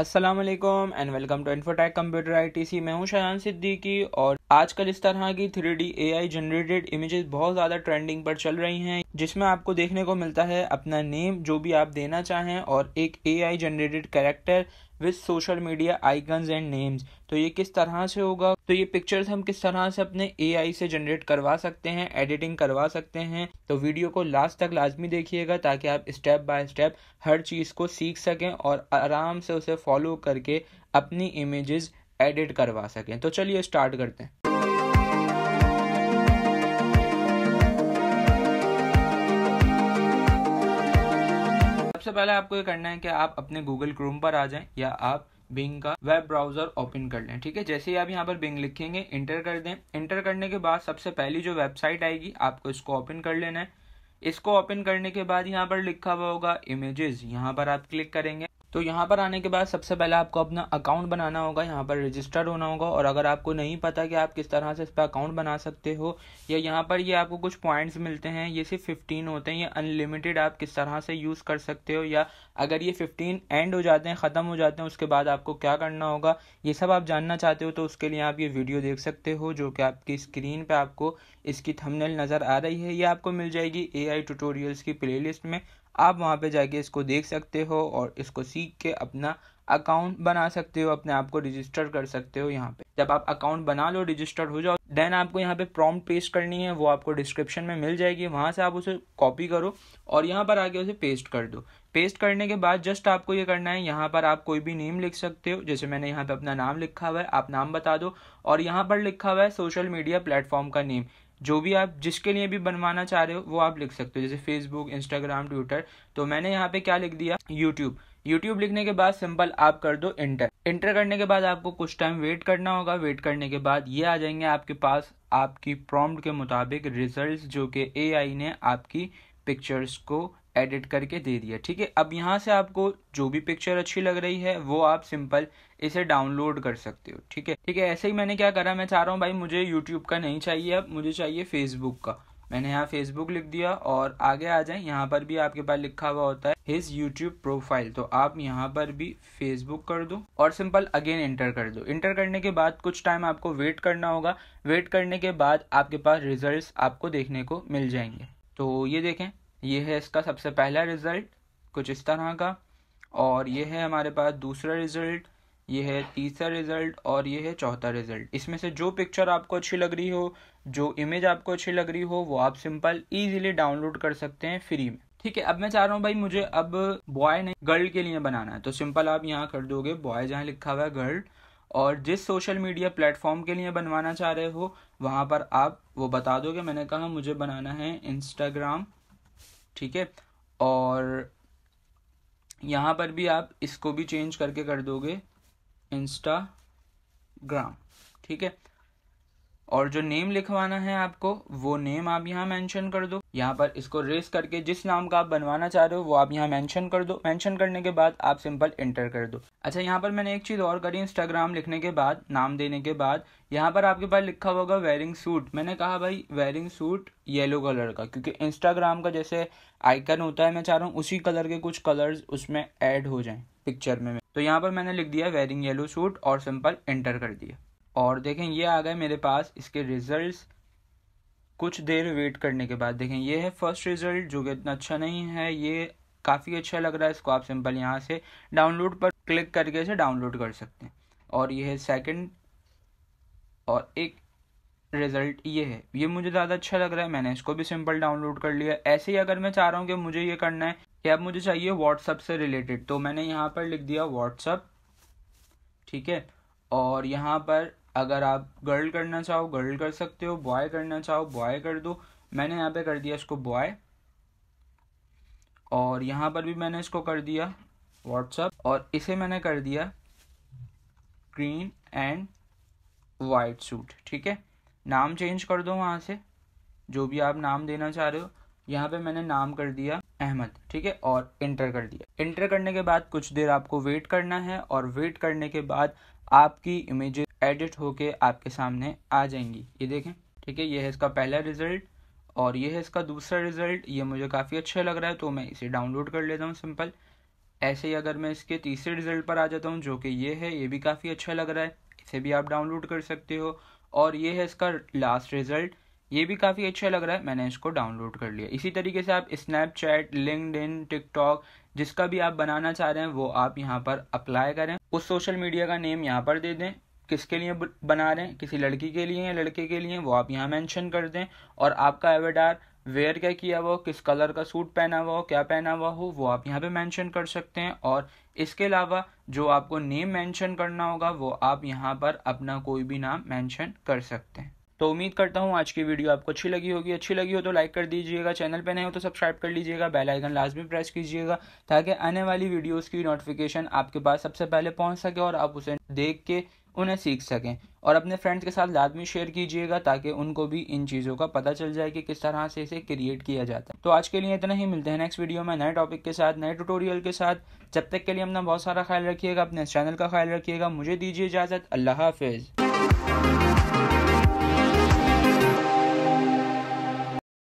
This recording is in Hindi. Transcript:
अस्सलाम वालेकुम and welcome to Infotech computer ITC मैं हूं शाहान सिद्दीकी और आजकल इस तरह की three D A I generated images बहुत ज़्यादा ट्रेंडिंग पर चल रही हैं जिसमें आपको देखने को मिलता है अपना नेम जो भी आप देना चाहें और एक A I generated character with social media icons and names तो ये किस तरह से होगा तो ये पिक्चर्स हम किस तरह से अपने आई से जनरेट करवा सकते हैं एडिटिंग करवा सकते हैं तो वीडियो को लास्ट तक लाजमी देखिएगा ताकि आप स्टेप बाय स्टेप हर चीज़ को सीख सकें और आराम से उसे फॉलो करके अपनी इमेजेस एडिट करवा सकें तो चलिए स्टार्ट करते हैं सबसे पहले आपको ये करना है कि आप अपने गूगल क्रोम पर आ जाएं या आप बिंग का वेब ब्राउजर ओपन कर लें ठीक है जैसे ही आप यहाँ पर बिंग लिखेंगे इंटर कर दें इंटर करने के बाद सबसे पहली जो वेबसाइट आएगी आपको इसको ओपन कर लेना है इसको ओपन करने के बाद यहाँ पर लिखा हुआ होगा इमेजेस यहाँ पर आप क्लिक करेंगे तो यहाँ पर आने के बाद सबसे पहले आपको अपना अकाउंट बनाना होगा यहाँ पर रजिस्टर होना होगा और अगर आपको नहीं पता कि आप किस तरह से इस पर अकाउंट बना सकते हो या यहाँ पर ये आपको कुछ पॉइंट्स मिलते हैं ये सिर्फ फिफ्टीन होते हैं ये अनलिमिटेड आप किस तरह से यूज़ कर सकते हो या अगर ये फिफ्टीन एंड हो जाते हैं ख़त्म हो जाते हैं उसके बाद आपको क्या करना होगा ये सब आप जानना चाहते हो तो उसके लिए आप ये वीडियो देख सकते हो जो कि आपकी स्क्रीन पर आपको इसकी थमनेल नज़र आ रही है ये आपको मिल जाएगी ए आई की प्ले में आप वहाँ पे जाके इसको देख सकते हो और इसको सीख के अपना अकाउंट बना सकते हो अपने आप को रजिस्टर कर सकते हो यहाँ पे जब आप अकाउंट बना लो रजिस्टर हो जाओ देन आपको यहाँ पे प्रॉम्प्ट पेस्ट करनी है वो आपको डिस्क्रिप्शन में मिल जाएगी वहाँ से आप उसे कॉपी करो और यहाँ पर आके उसे पेस्ट कर दो पेस्ट करने के बाद जस्ट आपको ये करना है यहाँ पर आप कोई भी नेम लिख सकते हो जैसे मैंने यहाँ पे अपना नाम लिखा हुआ है आप नाम बता दो और यहाँ पर लिखा हुआ है सोशल मीडिया प्लेटफॉर्म का नेम जो भी आप जिसके लिए भी बनवाना चाह रहे हो वो आप लिख सकते हो जैसे फेसबुक इंस्टाग्राम ट्विटर तो मैंने यहाँ पे क्या लिख दिया यूट्यूब यूट्यूब लिखने के बाद सिंपल आप कर दो इंटर इंटर करने के बाद आपको कुछ टाइम वेट करना होगा वेट करने के बाद ये आ जाएंगे आपके पास आपकी प्रॉम्प्ट के मुताबिक रिजल्ट्स जो कि एआई ने आपकी पिक्चर्स को एडिट करके दे दिया ठीक है अब यहाँ से आपको जो भी पिक्चर अच्छी लग रही है वो आप सिंपल इसे डाउनलोड कर सकते हो ठीक है ठीक है ऐसे ही मैंने क्या करा मैं चाह रहा हूँ भाई मुझे यूट्यूब का नहीं चाहिए अब मुझे चाहिए फेसबुक का मैंने यहाँ फेसबुक लिख दिया और आगे आ जाए यहाँ पर भी आपके पास लिखा हुआ होता है हिज यूट्यूब प्रोफाइल तो आप यहाँ पर भी फेसबुक कर दो और सिंपल अगेन एंटर कर दो इंटर करने के बाद कुछ टाइम आपको वेट करना होगा वेट करने के बाद आपके पास रिजल्ट आपको देखने को मिल जाएंगे तो ये देखें ये है इसका सबसे पहला रिज़ल्ट कुछ इस तरह का और ये है हमारे पास दूसरा रिज़ल्ट ये है तीसरा रिज़ल्ट और ये है चौथा रिज़ल्ट इसमें से जो पिक्चर आपको अच्छी लग रही हो जो इमेज आपको अच्छी लग रही हो वो आप सिंपल ईजिली डाउनलोड कर सकते हैं फ्री में ठीक है अब मैं चाह रहा हूँ भाई मुझे अब बॉय नहीं गर्ल के लिए बनाना है तो सिंपल आप यहाँ कर दोगे बॉय जहाँ लिखा हुआ है गर्ल और जिस सोशल मीडिया प्लेटफॉर्म के लिए बनवाना चाह रहे हो वहाँ पर आप वो बता दोगे मैंने कहा मुझे बनाना है इंस्टाग्राम ठीक है और यहाँ पर भी आप इसको भी चेंज करके कर दोगे इंस्टाग्राम ठीक है और जो नेम लिखवाना है आपको वो नेम आप यहाँ मेंशन कर दो यहाँ पर इसको रेस करके जिस नाम का आप बनवाना चाह रहे हो वो आप यहाँ मेंशन कर दो मेंशन करने के बाद आप सिंपल एंटर कर दो अच्छा यहाँ पर मैंने एक चीज़ और करी इंस्टाग्राम लिखने के बाद नाम देने के बाद यहाँ पर आपके पास लिखा होगा वेयरिंग सूट मैंने कहा भाई वेयरिंग सूट येलो कलर का क्योंकि इंस्टाग्राम का जैसे आइकन होता है मैं चाह रहा हूँ उसी कलर के कुछ कलर्स उसमें ऐड हो जाएं पिक्चर में तो यहाँ पर मैंने लिख दिया वेयरिंग येलो सूट और सिंपल एंटर कर दिया और देखें ये आ गए मेरे पास इसके रिज़ल्ट कुछ देर वेट करने के बाद देखें ये है फर्स्ट रिज़ल्ट जो कि इतना अच्छा नहीं है ये काफ़ी अच्छा लग रहा है इसको आप सिंपल यहाँ से डाउनलोड पर क्लिक करके इसे डाउनलोड कर सकते हैं और ये है सेकंड और एक रिज़ल्ट ये है ये मुझे ज़्यादा अच्छा लग रहा है मैंने इसको भी सिंपल डाउनलोड कर लिया ऐसे ही अगर मैं चाह रहा हूँ कि मुझे ये करना है या मुझे चाहिए व्हाट्सअप से रिलेटेड तो मैंने यहाँ पर लिख दिया व्हाट्सअप ठीक है और यहाँ पर अगर आप गर्ल करना चाहो गर्ल कर सकते हो बॉय करना चाहो बॉय कर दो मैंने यहाँ पे कर दिया इसको बॉय और यहाँ पर भी मैंने इसको कर दिया व्हाट्सअप और इसे मैंने कर दिया ग्रीन एंड वाइट सूट ठीक है नाम चेंज कर दो वहाँ से जो भी आप नाम देना चाह रहे हो यहाँ पे मैंने नाम कर दिया अहमद ठीक है और इंटर कर दिया इंटर करने के बाद कुछ देर आपको वेट करना है और वेट करने के बाद आपकी इमेजेस एडिट होके आपके सामने आ जाएंगी ये देखें ठीक है ये है इसका पहला रिजल्ट और ये है इसका दूसरा रिजल्ट ये मुझे काफ़ी अच्छा लग रहा है तो मैं इसे डाउनलोड कर लेता हूँ सिंपल ऐसे ही अगर मैं इसके तीसरे रिजल्ट पर आ जाता हूँ जो कि ये है ये भी काफ़ी अच्छा लग रहा है इसे भी आप डाउनलोड कर सकते हो और ये है इसका लास्ट रिजल्ट ये भी काफ़ी अच्छा लग रहा है मैंने इसको डाउनलोड कर लिया इसी तरीके से आप स्नैपचैट लिंकड इन टिकटॉक जिसका भी आप बनाना चाह रहे हैं वो आप यहाँ पर अप्लाई करें उस सोशल मीडिया का नेम यहाँ पर दे दें किसके लिए बना रहे हैं किसी लड़की के लिए या लड़के के लिए वो आप यहाँ मेंशन कर दें और आपका एवेडार वेयर क्या किया हुआ हो किस कलर का सूट पहना हुआ हो क्या पहना हुआ हो वो आप यहाँ पे मेंशन कर सकते हैं और इसके अलावा जो आपको नेम मेंशन करना होगा वो आप यहाँ पर अपना कोई भी नाम मेंशन कर सकते हैं तो उम्मीद करता हूँ आज की वीडियो आपको अच्छी लगी होगी अच्छी लगी हो तो लाइक कर दीजिएगा चैनल पे नए हो तो सब्सक्राइब कर लीजिएगा बेल आइकन लाजमी प्रेस कीजिएगा ताकि आने वाली वीडियोस की नोटिफिकेशन आपके पास सबसे पहले पहुँच सके और आप उसे देख के उन्हें सीख सकें और अपने फ्रेंड्स के साथ लाजमी शेयर कीजिएगा ताकि उनको भी इन चीज़ों का पता चल जाए कि किस तरह से इसे क्रिएट किया जाता है तो आज के लिए इतना ही मिलते हैं नेक्स्ट वीडियो में नए टॉपिक के साथ नए ट्यूटोरियल के साथ जब तक के लिए अपना बहुत सारा ख्याल रखिएगा अपने चैनल का ख्याल रखिएगा मुझे दीजिए इजाज़त अल्लाह हाफिज़